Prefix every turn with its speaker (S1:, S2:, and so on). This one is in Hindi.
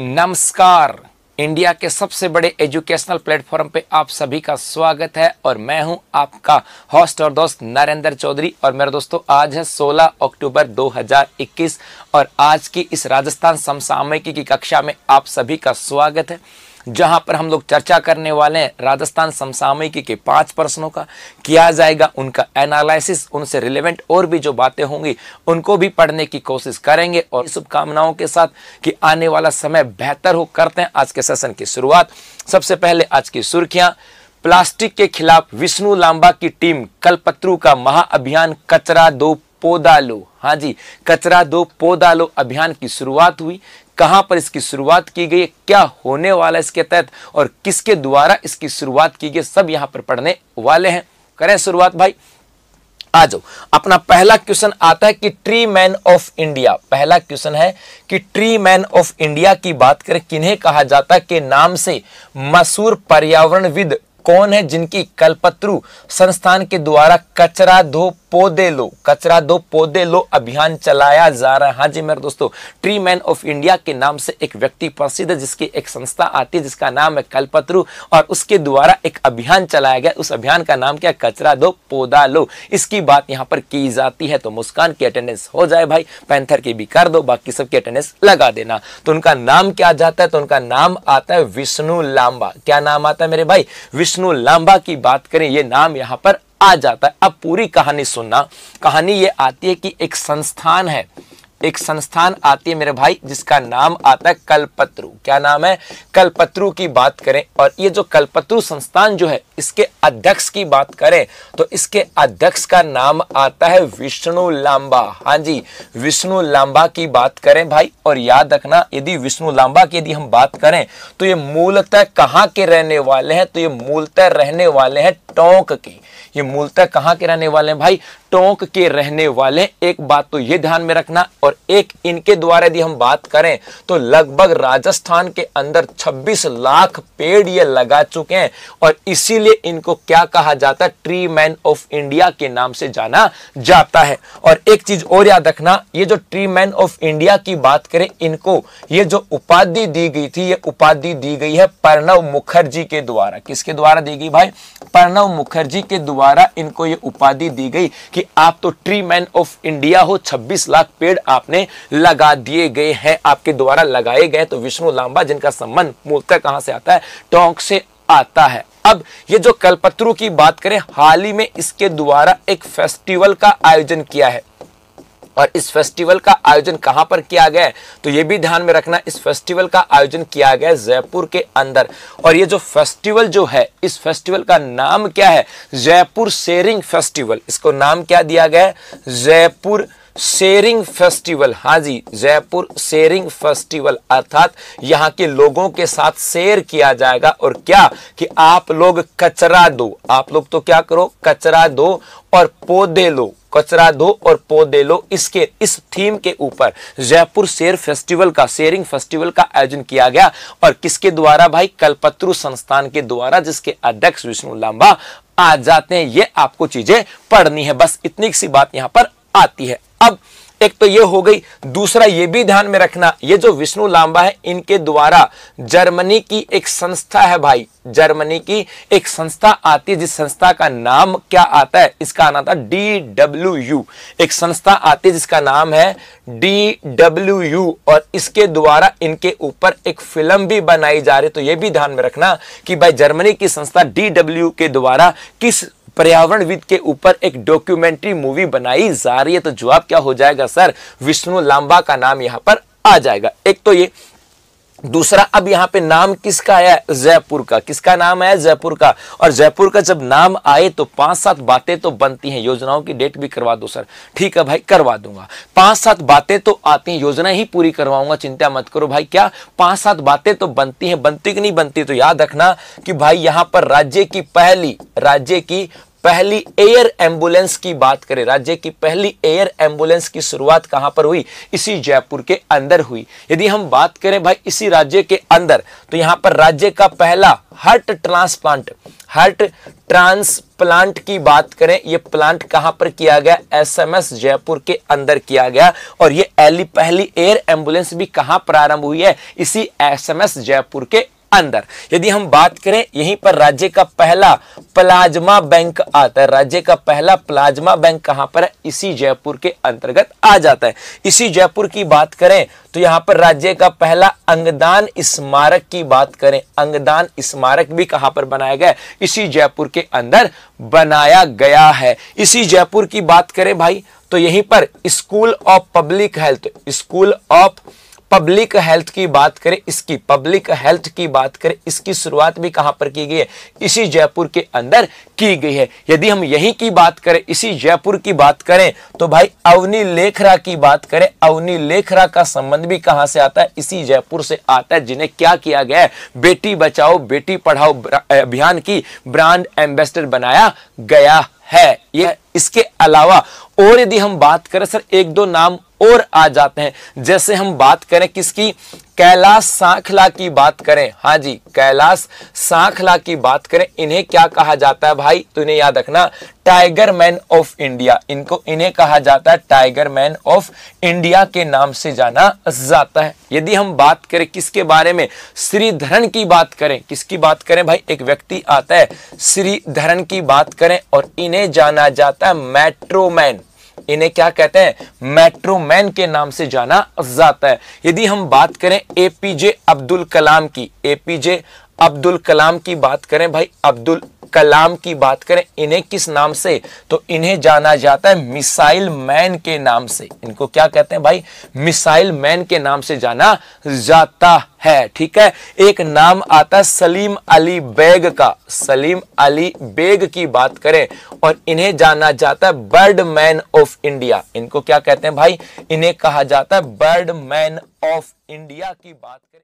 S1: नमस्कार इंडिया के सबसे बड़े एजुकेशनल प्लेटफॉर्म पे आप सभी का स्वागत है और मैं हूं आपका होस्ट और दोस्त नरेंद्र चौधरी और मेरे दोस्तों आज है 16 अक्टूबर 2021 और आज की इस राजस्थान समसामयिकी की कक्षा में आप सभी का स्वागत है जहां पर हम लोग चर्चा करने वाले हैं राजस्थान समसामयिक के पांच प्रश्नों का किया जाएगा उनका एनालिसिस उनसे रिलेवेंट और भी जो बातें होंगी उनको भी पढ़ने की कोशिश करेंगे और शुभकामनाओं के साथ कि आने वाला समय बेहतर हो करते हैं आज के सेशन की शुरुआत सबसे पहले आज की सुर्खियां प्लास्टिक के खिलाफ विष्णु लांबा की टीम कलपत्रु का महाअभियान कचरा दो पौधा लो हाँ जी कचरा दो पौधा लो अभियान की शुरुआत हुई कहां पर इसकी शुरुआत की गई क्या होने वाला इसके तहत और किसके द्वारा इसकी शुरुआत की गई सब यहाँ पर पढ़ने वाले हैं करें शुरुआत भाई आ जाओ अपना पहला क्वेश्चन आता है कि ट्री मैन ऑफ इंडिया पहला क्वेश्चन है कि ट्री मैन ऑफ इंडिया की बात करें किन्हें कहा जाता है के नाम से मशहूर पर्यावरणविद कौन है जिनकी कलपत्रु संस्थान के द्वारा कचरा धो पौधे लो कचरा दो पौधे लो अभियान चलाया जा रहा है हाँ जी मेरे दोस्तों ट्री मैन ऑफ इंडिया के नाम से एक व्यक्ति प्रसिद्ध जिसकी एक संस्था आती है जिसका नाम है कलपत्रु और उसके द्वारा एक अभियान चलाया गया उस अभियान का नाम क्या कचरा दो पौधा लो इसकी बात यहाँ पर की जाती है तो मुस्कान की अटेंडेंस हो जाए भाई पैंथर की भी कर दो बाकी सबकी अटेंडेंस लगा देना तो उनका नाम क्या जाता है तो उनका नाम आता है विष्णु लांबा क्या नाम आता है मेरे भाई विष्णु लांबा की बात करें ये नाम यहाँ पर आ जाता है अब पूरी कहानी सुनना कहानी ये आती है कि एक संस्थान है एक संस्थान आती है मेरे भाई जिसका नाम आता है कलपत्रु क्या नाम है कलपत्रु की बात करें और ये जो कलपत्रु संस्थान जो है इसके अध्यक्ष की बात करें तो इसके अध्यक्ष का नाम आता है विष्णु लांबा हाँ जी विष्णु लांबा की बात करें भाई और याद रखना यदि विष्णु लांबा की यदि हम बात करें तो ये मूलतः कहाँ के रहने वाले हैं तो ये मूलतः रहने वाले हैं टोंक के ये मूलतः कहाँ के रहने वाले हैं भाई टोंक के रहने वाले एक बात तो ये ध्यान में रखना और एक इनके द्वारा यदि हम बात करें तो लगभग राजस्थान के अंदर 26 लाख पेड़ ये लगा चुके हैं और इसीलिए इनको क्या कहा जाता है ट्री मैन ऑफ इंडिया के नाम से जाना जाता है और एक चीज और याद रखना ये जो ट्री मैन ऑफ इंडिया की बात करें इनको ये जो उपाधि दी गई थी ये उपाधि दी गई है प्रणव मुखर्जी के द्वारा किसके द्वारा दी गई भाई प्रणव मुखर्जी के द्वारा इनको ये उपाधि दी गई कि आप तो ट्री मैन ऑफ इंडिया हो 26 लाख पेड़ आपने लगा दिए गए हैं आपके द्वारा लगाए गए तो विष्णु लांबा जिनका संबंध मूलतः कहां से आता है टोंक से आता है अब ये जो कलपत्रु की बात करें हाल ही में इसके द्वारा एक फेस्टिवल का आयोजन किया है और इस फेस्टिवल का आयोजन कहां पर किया गया तो ये भी ध्यान में रखना इस फेस्टिवल का आयोजन किया गया जयपुर के अंदर और ये जो फेस्टिवल जो है इस फेस्टिवल का नाम क्या है जयपुर शेरिंग फेस्टिवल इसको नाम क्या दिया गया है जयपुर शेरिंग फेस्टिवल हाँ जी जयपुर शेयरिंग फेस्टिवल अर्थात यहाँ के लोगों के साथ शेयर किया जाएगा और क्या कि आप लोग कचरा दो आप लोग तो क्या करो कचरा दो और पौधे लो कचरा दो और पौधे लो इसके इस थीम के ऊपर जयपुर शेर फेस्टिवल का शेयरिंग फेस्टिवल का आयोजन किया गया और किसके द्वारा भाई कलपत्रु संस्थान के द्वारा जिसके अध्यक्ष विष्णु लांबा आ जाते हैं ये आपको चीजें पढ़नी है बस इतनी सी बात यहाँ पर आती है अब एक तो ये हो गई दूसरा ये भी ध्यान में रखना ये जो विष्णु लांबा है इनके द्वारा जर्मनी की एक संस्था है भाई जर्मनी की एक संस्था आती है जिस संस्था का नाम क्या आता है इसका आना था डी डब्ल्यू यू एक संस्था आती है जिसका नाम है डी डब्ल्यू यू और इसके द्वारा इनके ऊपर एक फिल्म भी बनाई जा रही तो यह भी ध्यान में रखना कि भाई जर्मनी की संस्था डी डब्ल्यू के द्वारा किस पर्यावरणविद के ऊपर एक डॉक्यूमेंट्री मूवी बनाई जा रही है तो जवाब क्या हो जाएगा सर विष्णु लांबा का नाम यहाँ पर आ जाएगा एक तो ये दूसरा अब यहां पे नाम किसका आया जयपुर का किसका नाम आया जयपुर का और जयपुर का जब नाम आए तो पांच सात बातें तो बनती हैं योजनाओं की डेट भी करवा दो सर ठीक है भाई करवा दूंगा पांच सात बातें तो आती हैं योजना ही पूरी करवाऊंगा चिंता मत करो भाई क्या पांच सात बातें तो बनती हैं बनती कि नहीं बनती तो याद रखना कि भाई यहाँ पर राज्य की पहली राज्य की पहली एयर एम्बुलेंस की बात करें राज्य की पहली एयर एम्बुलेंस की शुरुआत कहां पर हुई इसी जयपुर के अंदर हुई यदि हम बात करें भाई इसी राज्य के अंदर तो यहां पर राज्य का पहला हार्ट ट्रांसप्लांट हार्ट ट्रांसप्लांट की बात करें यह प्लांट कहां पर किया गया एसएमएस जयपुर के अंदर किया गया और यह पहली एयर एम्बुलेंस भी कहां प्रारंभ हुई है इसी एसएमएस जयपुर के अंदर यदि हम बात करें यहीं पर राज्य का पहला प्लाज्मा बैंक आता है राज्य का पहला प्लाज्मा बैंक कहां पर है इसी जयपुर के अंतर्गत आ जाता है इसी जयपुर की बात करें तो यहां पर राज्य का पहला अंगदान स्मारक की बात करें अंगदान स्मारक भी कहां पर बनाया गया इसी जयपुर के अंदर बनाया गया है इसी जयपुर की बात करें भाई तो यहीं पर school of public health school of public health की बात करें इसकी पब्लिक हेल्थ की बात करें इसकी शुरुआत भी कहां पर की गई है इसी जयपुर के अंदर की गई है यदि हम यहीं की बात करें इसी जयपुर की बात करें तो भाई अवनी लेखरा की बात करें अवनी लेखरा का संबंध भी कहां से आता है इसी जयपुर से आता है जिन्हें क्या किया गया है बेटी बचाओ बेटी पढ़ाओ अभियान की ब्रांड एम्बेसडर बनाया गया है ये इसके अलावा और यदि हम बात करें सर एक दो नाम और आ जाते हैं जैसे हम बात करें किसकी कैलाश सांखला की बात करें हाँ जी कैलाश सांखला की बात करें इन्हें क्या कहा जाता है भाई तो इन्हें याद रखना टाइगर मैन ऑफ इंडिया इनको इन्हें कहा जाता है टाइगर मैन ऑफ इंडिया के नाम से जाना जाता है यदि हम बात करें किसके बारे में श्रीधरन की बात करें किसकी बात करें भाई एक व्यक्ति आता है श्रीधरन की बात करें और इन्हें जाना जाता है मेट्रोमैन इन्हें क्या कहते हैं मेट्रोमैन के नाम से जाना जाता है यदि हम बात करें एपीजे अब्दुल कलाम की एपीजे अब्दुल कलाम की बात करें भाई अब्दुल कलाम की बात करें इन्हें किस नाम से तो इन्हें जाना जाता है मिसाइल मैन के नाम से इनको क्या कहते हैं भाई मिसाइल मैन के नाम से जाना जाता है ठीक है एक नाम आता है सलीम अली बेग का सलीम अली बेग की बात करें और इन्हें जाना जाता है बर्ड मैन ऑफ इंडिया इनको क्या कहते हैं भाई इन्हें कहा जाता है बर्ड मैन ऑफ इंडिया की बात करें